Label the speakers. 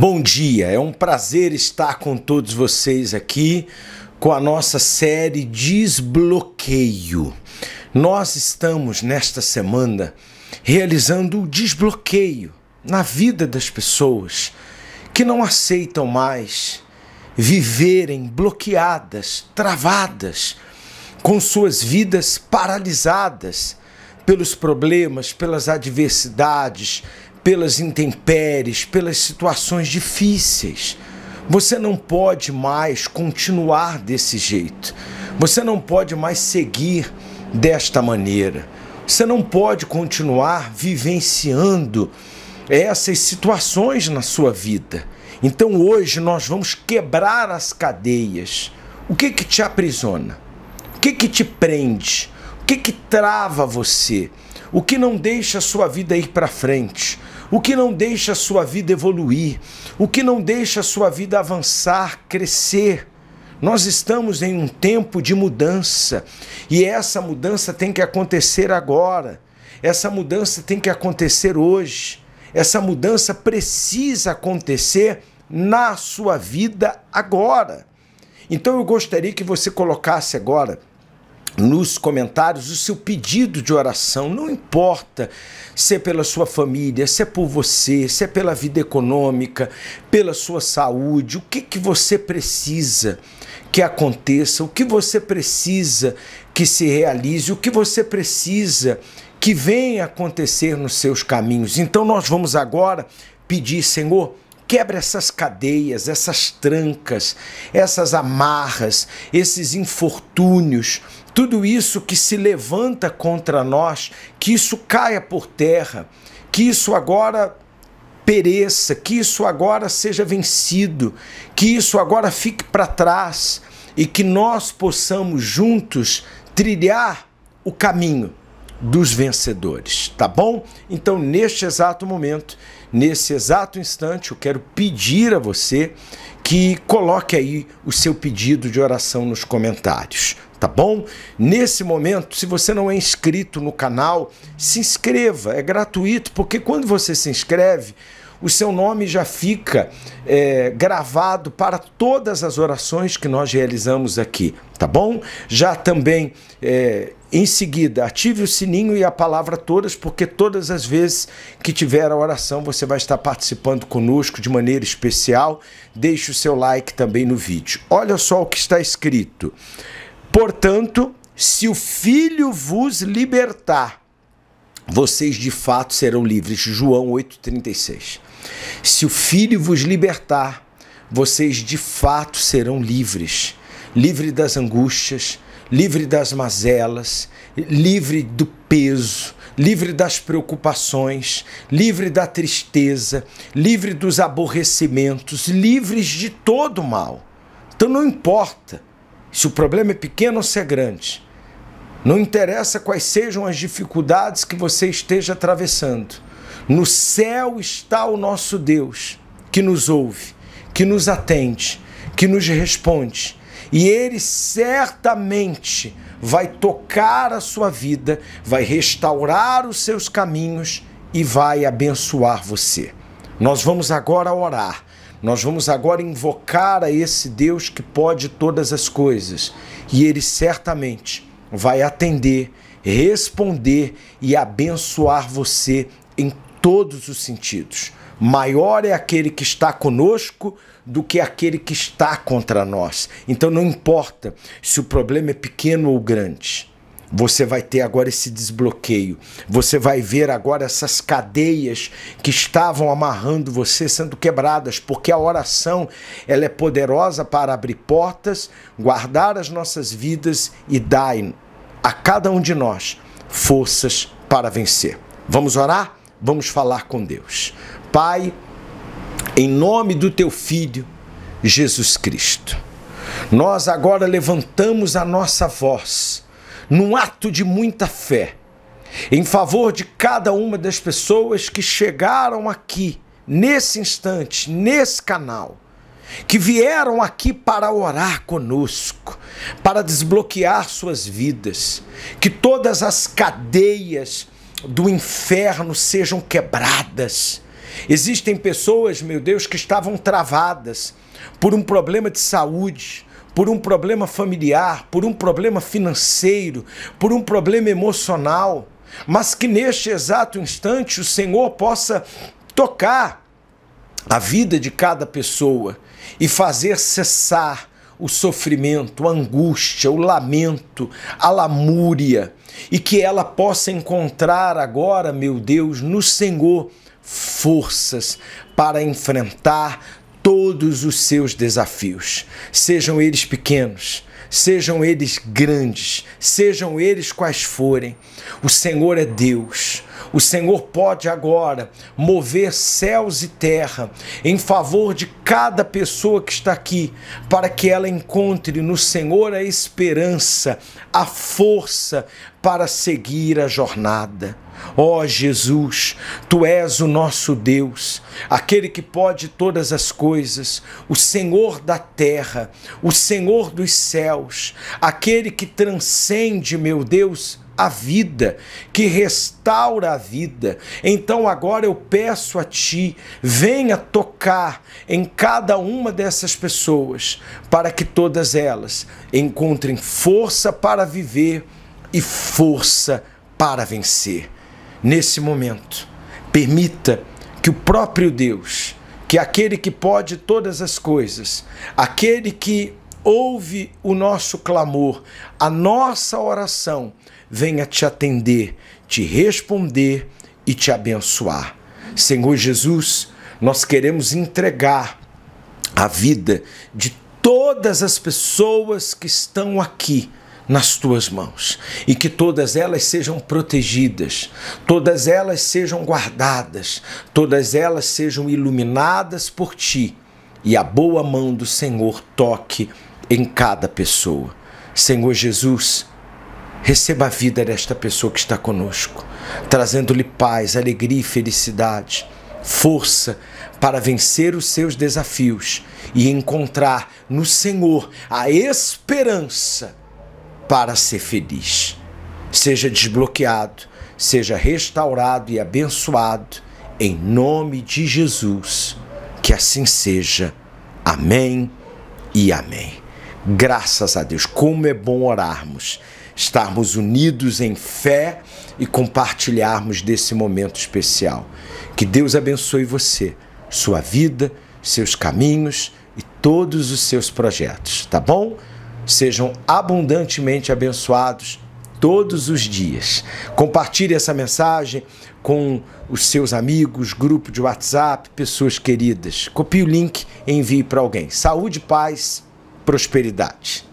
Speaker 1: Bom dia, é um prazer estar com todos vocês aqui com a nossa série Desbloqueio. Nós estamos nesta semana realizando o desbloqueio na vida das pessoas que não aceitam mais viverem bloqueadas, travadas, com suas vidas paralisadas pelos problemas, pelas adversidades, pelas intempéries, pelas situações difíceis. Você não pode mais continuar desse jeito. Você não pode mais seguir desta maneira. Você não pode continuar vivenciando essas situações na sua vida. Então hoje nós vamos quebrar as cadeias. O que que te aprisiona? O que que te prende? O que que trava você? O que não deixa a sua vida ir para frente? o que não deixa a sua vida evoluir, o que não deixa a sua vida avançar, crescer. Nós estamos em um tempo de mudança e essa mudança tem que acontecer agora, essa mudança tem que acontecer hoje, essa mudança precisa acontecer na sua vida agora. Então eu gostaria que você colocasse agora nos comentários o seu pedido de oração, não importa se é pela sua família, se é por você, se é pela vida econômica, pela sua saúde, o que, que você precisa que aconteça, o que você precisa que se realize, o que você precisa que venha acontecer nos seus caminhos. Então nós vamos agora pedir, Senhor, Quebra essas cadeias, essas trancas, essas amarras, esses infortúnios, tudo isso que se levanta contra nós, que isso caia por terra, que isso agora pereça, que isso agora seja vencido, que isso agora fique para trás e que nós possamos juntos trilhar o caminho dos vencedores, tá bom? Então, neste exato momento, nesse exato instante, eu quero pedir a você que coloque aí o seu pedido de oração nos comentários, tá bom? Nesse momento, se você não é inscrito no canal, se inscreva, é gratuito, porque quando você se inscreve, o seu nome já fica é, gravado para todas as orações que nós realizamos aqui, tá bom? Já também é, em seguida, ative o sininho e a palavra todas, porque todas as vezes que tiver a oração você vai estar participando conosco de maneira especial. Deixe o seu like também no vídeo. Olha só o que está escrito. Portanto, se o filho vos libertar, vocês de fato serão livres. João 8,36. Se o Filho vos libertar, vocês de fato serão livres livre das angústias, livre das mazelas, livre do peso, livre das preocupações, livre da tristeza, livre dos aborrecimentos, livres de todo mal. Então não importa se o problema é pequeno ou se é grande. Não interessa quais sejam as dificuldades que você esteja atravessando. No céu está o nosso Deus, que nos ouve, que nos atende, que nos responde. E ele certamente vai tocar a sua vida, vai restaurar os seus caminhos e vai abençoar você. Nós vamos agora orar. Nós vamos agora invocar a esse Deus que pode todas as coisas, e ele certamente vai atender, responder e abençoar você em todos os sentidos. Maior é aquele que está conosco do que aquele que está contra nós. Então não importa se o problema é pequeno ou grande. Você vai ter agora esse desbloqueio. Você vai ver agora essas cadeias que estavam amarrando você sendo quebradas, porque a oração ela é poderosa para abrir portas, guardar as nossas vidas e dar a cada um de nós forças para vencer. Vamos orar? vamos falar com Deus. Pai, em nome do teu filho Jesus Cristo, nós agora levantamos a nossa voz num ato de muita fé em favor de cada uma das pessoas que chegaram aqui nesse instante, nesse canal, que vieram aqui para orar conosco, para desbloquear suas vidas, que todas as cadeias do inferno sejam quebradas. Existem pessoas, meu Deus, que estavam travadas por um problema de saúde, por um problema familiar, por um problema financeiro, por um problema emocional, mas que neste exato instante o Senhor possa tocar a vida de cada pessoa e fazer cessar o sofrimento, a angústia, o lamento, a lamúria, e que ela possa encontrar agora, meu Deus, no Senhor, forças para enfrentar todos os seus desafios, sejam eles pequenos sejam eles grandes, sejam eles quais forem. O Senhor é Deus. O Senhor pode agora mover céus e terra em favor de cada pessoa que está aqui, para que ela encontre no Senhor a esperança, a força para seguir a jornada. Ó oh, Jesus, tu és o nosso Deus, aquele que pode todas as coisas, o Senhor da terra, o Senhor dos céus, aquele que transcende, meu Deus, a vida, que restaura a vida. Então agora eu peço a Ti, venha tocar em cada uma dessas pessoas, para que todas elas encontrem força para viver e força para vencer nesse momento. Permita que o próprio Deus, que é aquele que pode todas as coisas, aquele que ouve o nosso clamor, a nossa oração, venha te atender, te responder e te abençoar. Senhor Jesus, nós queremos entregar a vida de todas as pessoas que estão aqui nas tuas mãos e que todas elas sejam protegidas, todas elas sejam guardadas, todas elas sejam iluminadas por ti e a boa mão do Senhor toque em cada pessoa. Senhor Jesus, receba a vida desta pessoa que está conosco, trazendo-lhe paz, alegria e felicidade, força para vencer os seus desafios e encontrar no Senhor a esperança para ser feliz. Seja desbloqueado, seja restaurado e abençoado, em nome de Jesus. Que assim seja. Amém e amém. Graças a Deus, como é bom orarmos, estarmos unidos em fé e compartilharmos desse momento especial. Que Deus abençoe você, sua vida, seus caminhos e todos os seus projetos, tá bom? sejam abundantemente abençoados todos os dias. Compartilhe essa mensagem com os seus amigos, grupo de WhatsApp, pessoas queridas. Copie o link e envie para alguém. Saúde, paz, prosperidade.